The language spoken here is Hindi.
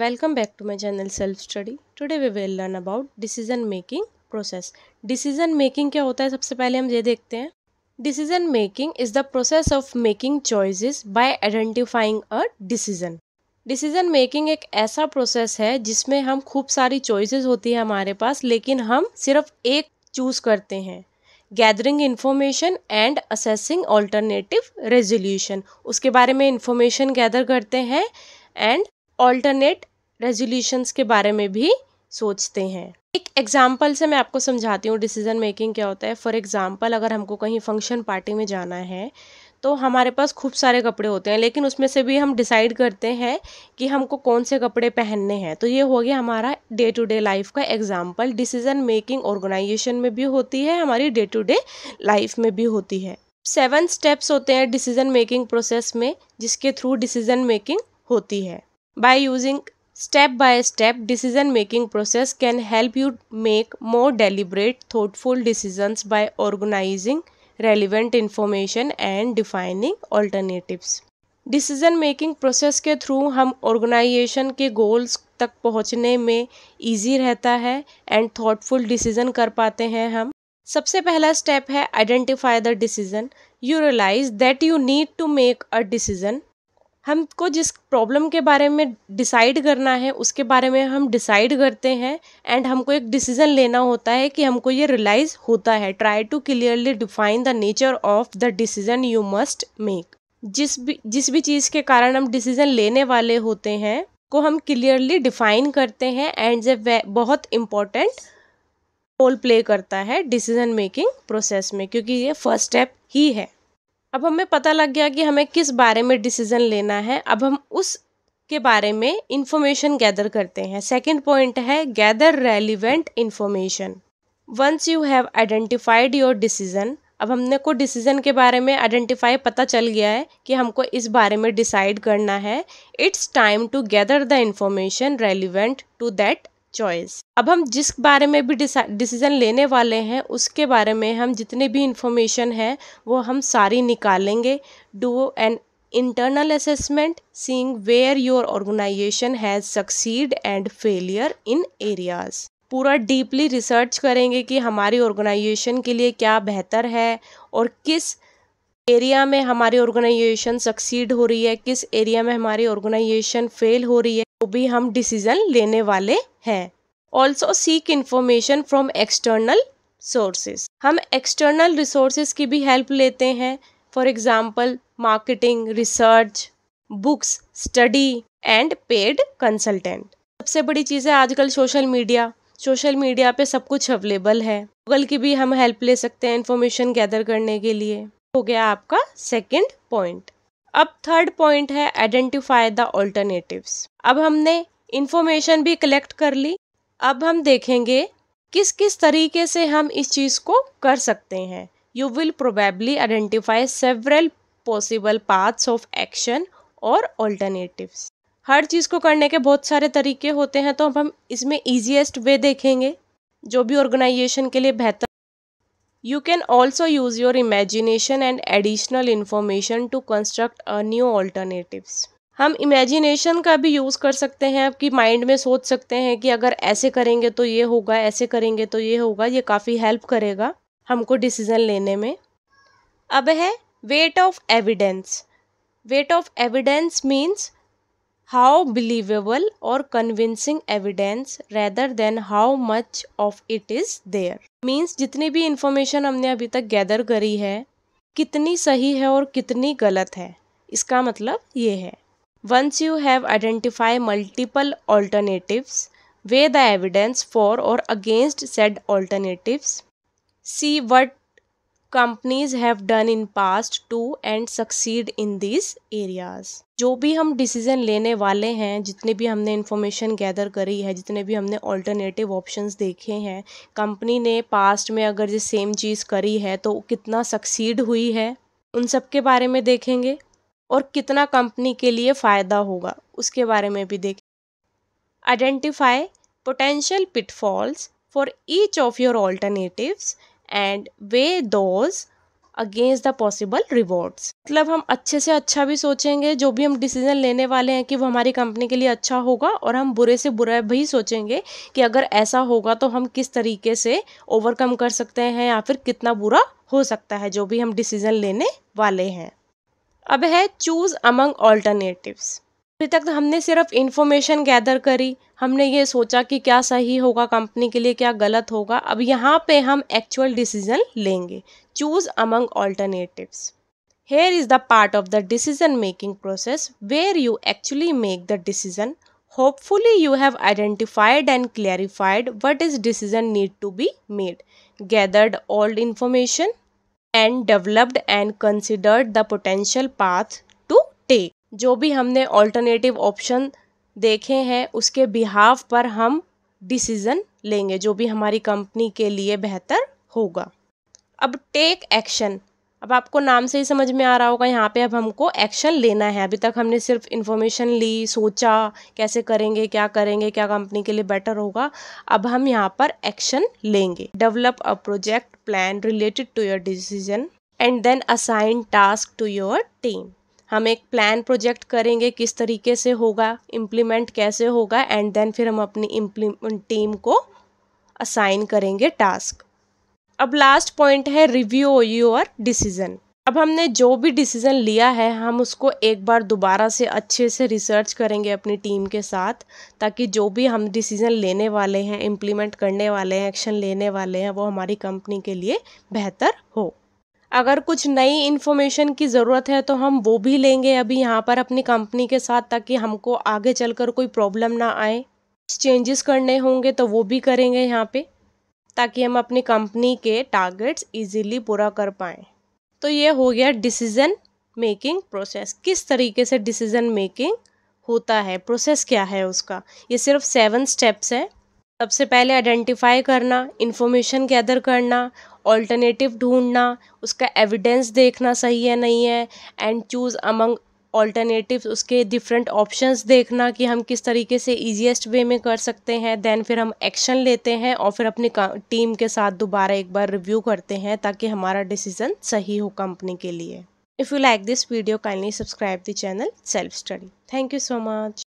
Welcome back to my channel Self Study. Today we will learn about decision making process. Decision making क्या होता है सबसे पहले हम ये देखते हैं Decision making is the process of making choices by identifying a decision. Decision making एक ऐसा प्रोसेस है जिसमें हम खूब सारी चॉइसेस होती है हमारे पास लेकिन हम सिर्फ एक चूज करते हैं gathering information and assessing alternative resolution उसके बारे में इंफॉर्मेशन गैदर करते हैं एंड ऑल्टरनेट रेजोल्यूशंस के बारे में भी सोचते हैं एक एग्जाम्पल से मैं आपको समझाती हूँ डिसीजन मेकिंग क्या होता है फॉर एग्जाम्पल अगर हमको कहीं फंक्शन पार्टी में जाना है तो हमारे पास खूब सारे कपड़े होते हैं लेकिन उसमें से भी हम डिसाइड करते हैं कि हमको कौन से कपड़े पहनने हैं तो ये हो गया हमारा डे टू डे लाइफ का एग्जाम्पल डिसीजन मेकिंग ऑर्गेनाइजेशन में भी होती है हमारी डे टू डे लाइफ में भी होती है सेवन स्टेप्स होते हैं डिसीजन मेकिंग प्रोसेस में जिसके थ्रू डिसीजन मेकिंग होती है by using Step by step decision making process can help you make more deliberate thoughtful decisions by organizing relevant information and defining alternatives. Decision making process के थ्रू हम ऑर्गेनाइजेशन के गोल्स तक पहुंचने में इजी रहता है एंड थॉटफुल डिसीजन कर पाते हैं हम सबसे पहला स्टेप है identify the decision you realise that you need to make a decision हमको जिस प्रॉब्लम के बारे में डिसाइड करना है उसके बारे में हम डिसाइड करते हैं एंड हमको एक डिसीज़न लेना होता है कि हमको ये रियलाइज़ होता है try to clearly define the nature of the decision you must make जिस भी जिस भी चीज़ के कारण हम डिसीज़न लेने वाले होते हैं को हम क्लियरली डिफाइन करते हैं एंड जब बहुत इम्पॉर्टेंट रोल प्ले करता है डिसीज़न मेकिंग प्रोसेस में क्योंकि ये फर्स्ट स्टेप ही है अब हमें पता लग गया कि हमें किस बारे में डिसीज़न लेना है अब हम उस के बारे में इंफॉर्मेशन गैदर करते हैं सेकंड पॉइंट है gather relevant information once you have identified your decision अब हमने को डिसीज़न के बारे में आइडेंटिफाई पता चल गया है कि हमको इस बारे में डिसाइड करना है it's time to gather the information relevant to that choice अब हम जिस बारे में भी डिसीज़न लेने वाले हैं उसके बारे में हम जितने भी इंफॉर्मेशन है वो हम सारी निकालेंगे do an internal assessment seeing where your organisation has succeed and failure in areas पूरा डीपली रिसर्च करेंगे कि हमारी ऑर्गेनाइजेशन के लिए क्या बेहतर है और किस एरिया में हमारी ऑर्गेनाइजेशन सक्सीड हो रही है किस एरिया में हमारी ऑर्गेनाइजेशन फेल हो रही है वो भी हम डिसीजन लेने वाले हैं also seek information from external sources हम एक्सटर्नल रिसोर्सेज की भी हेल्प लेते हैं for example marketing research books study and paid consultant सबसे बड़ी चीज़ है आजकल सोशल मीडिया सोशल मीडिया पे सब कुछ अवेलेबल है गूगल की भी हम हेल्प ले सकते हैं इन्फॉर्मेशन गैदर करने के लिए हो गया आपका सेकंड पॉइंट अब थर्ड पॉइंट है आइडेंटिफाई द ऑल्टरनेटिव्स अब हमने इंफॉर्मेशन भी कलेक्ट कर ली अब हम देखेंगे किस किस तरीके से हम इस चीज़ को कर सकते हैं you will probably identify several possible paths of action और ऑल्टरनेटिव्स हर चीज़ को करने के बहुत सारे तरीके होते हैं तो अब हम इसमें ईजिएस्ट वे देखेंगे जो भी ऑर्गेनाइजेशन के लिए बेहतर You can also use your imagination and additional information to construct a new alternatives. हम इमेजिनेशन का भी यूज़ कर सकते हैं आपकी माइंड में सोच सकते हैं कि अगर ऐसे करेंगे तो ये होगा ऐसे करेंगे तो ये होगा ये काफ़ी हेल्प करेगा हमको डिसीज़न लेने में अब है weight of evidence weight of evidence means how believable और convincing evidence rather than how much of it is there means जितनी भी इंफॉर्मेशन हमने अभी तक गैदर करी है कितनी सही है और कितनी गलत है इसका मतलब ये है once you have identify multiple alternatives weigh the evidence for और against said alternatives see what companies have done in past to and succeed in this areas जो भी हम डिसीजन लेने वाले हैं जितने भी हमने इन्फॉर्मेशन गैदर करी है जितने भी हमने ऑल्टरनेटिव ऑप्शंस देखे हैं कंपनी ने पास्ट में अगर ये सेम चीज़ करी है तो कितना सक्सीड हुई है उन सब के बारे में देखेंगे और कितना कंपनी के लिए फ़ायदा होगा उसके बारे में भी देखें identify potential pitfalls for each of your alternatives and weigh those against the possible rewards मतलब हम अच्छे से अच्छा भी सोचेंगे जो भी हम डिसीजन लेने वाले हैं कि वो हमारी कंपनी के लिए अच्छा होगा और हम बुरे से बुरा भी सोचेंगे कि अगर ऐसा होगा तो हम किस तरीके से ओवरकम कर सकते हैं या फिर कितना बुरा हो सकता है जो भी हम डिसीजन लेने वाले हैं अब है चूज़ अमंग ऑल्टरनेटिव्स अभी तक तो हमने सिर्फ इन्फॉर्मेशन गैदर करी हमने ये सोचा कि क्या सही होगा कंपनी के लिए क्या गलत होगा अब यहाँ पे हम एक्चुअल डिसीजन लेंगे choose among alternatives here is the part of the decision making process where you actually make the decision hopefully you have identified and clarified what is decision need to be made gathered all information and developed and considered the potential path to take जो भी हमने ऑल्टरनेटिव ऑप्शन देखे हैं उसके बिहाव पर हम डिसीज़न लेंगे जो भी हमारी कंपनी के लिए बेहतर होगा अब टेक एक्शन अब आपको नाम से ही समझ में आ रहा होगा यहाँ पे अब हमको एक्शन लेना है अभी तक हमने सिर्फ इन्फॉर्मेशन ली सोचा कैसे करेंगे क्या करेंगे क्या कंपनी के लिए बेटर होगा अब हम यहाँ पर एक्शन लेंगे develop a project plan related to your decision and then assign task to your team हम एक प्लान प्रोजेक्ट करेंगे किस तरीके से होगा इम्प्लीमेंट कैसे होगा एंड देन फिर हम अपनी इम्प्लीमेंट टीम को असाइन करेंगे टास्क अब लास्ट पॉइंट है रिव्यू योर डिसीजन अब हमने जो भी डिसीज़न लिया है हम उसको एक बार दोबारा से अच्छे से रिसर्च करेंगे अपनी टीम के साथ ताकि जो भी हम डिसीज़न लेने वाले हैं इम्प्लीमेंट करने वाले हैं एक्शन लेने वाले हैं वो हमारी कंपनी के लिए बेहतर हो अगर कुछ नई इन्फॉर्मेशन की ज़रूरत है तो हम वो भी लेंगे अभी यहाँ पर अपनी कंपनी के साथ ताकि हमको आगे चलकर कोई प्रॉब्लम ना आए चेंजेस करने होंगे तो वो भी करेंगे यहाँ पे ताकि हम अपनी कंपनी के टारगेट्स इजीली पूरा कर पाएँ तो ये हो गया डिसीज़न मेकिंग प्रोसेस किस तरीके से डिसीज़न मेकिंग होता है प्रोसेस क्या है उसका ये सिर्फ सेवन स्टेप्स हैं सबसे पहले आइडेंटिफाई करना इन्फॉर्मेशन गैदर करना ऑल्टरनेटिव ढूंढना उसका एविडेंस देखना सही है नहीं है एंड चूज़ अमंग ऑल्टरनेटिव उसके डिफरेंट ऑप्शंस देखना कि हम किस तरीके से ईजिएस्ट वे में कर सकते हैं देन फिर हम एक्शन लेते हैं और फिर अपनी टीम के साथ दोबारा एक बार रिव्यू करते हैं ताकि हमारा डिसीजन सही हो कंपनी के लिए if you like this video kindly subscribe the channel self study thank you so much